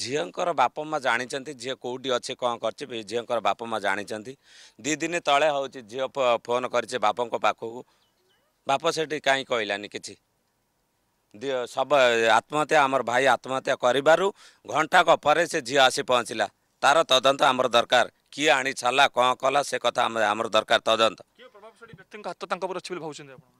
ଝିଅଙ୍କର ବାପ ମାଆ ଜାଣିଛନ୍ତି ଝିଅ କେଉଁଠି ଅଛି କ'ଣ କରିଛି ଝିଅଙ୍କର ବାପ ମାଆ ଜାଣିଛନ୍ତି ଦୁଇ ଦିନ ତଳେ ହେଉଛି ଝିଅ ଫୋନ୍ କରିଛି ବାପଙ୍କ ପାଖକୁ ବାପ ସେଠି କାହିଁ କହିଲାନି କିଛି ସବୁ ଆତ୍ମହତ୍ୟା ଆମର ଭାଇ ଆତ୍ମହତ୍ୟା କରିବାରୁ ଘଣ୍ଟାକ ପରେ ସେ ଝିଅ ଆସି ପହଞ୍ଚିଲା ତାର ତଦନ୍ତ ଆମର ଦରକାର କିଏ ଆଣି ଛାଡ଼ିଲା କ'ଣ କଲା ସେ କଥା ଆମର ଦରକାର ତଦନ୍ତ ବ୍ୟକ୍ତିଙ୍କ ହାତ ତାଙ୍କ ଉପରେ ଅଛି ବୋଲି ଭାବୁଛନ୍ତି ଆପଣ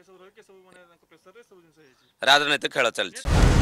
ରାଜରାଜନୈତିକ ଖେଳ ଚାଲିଛି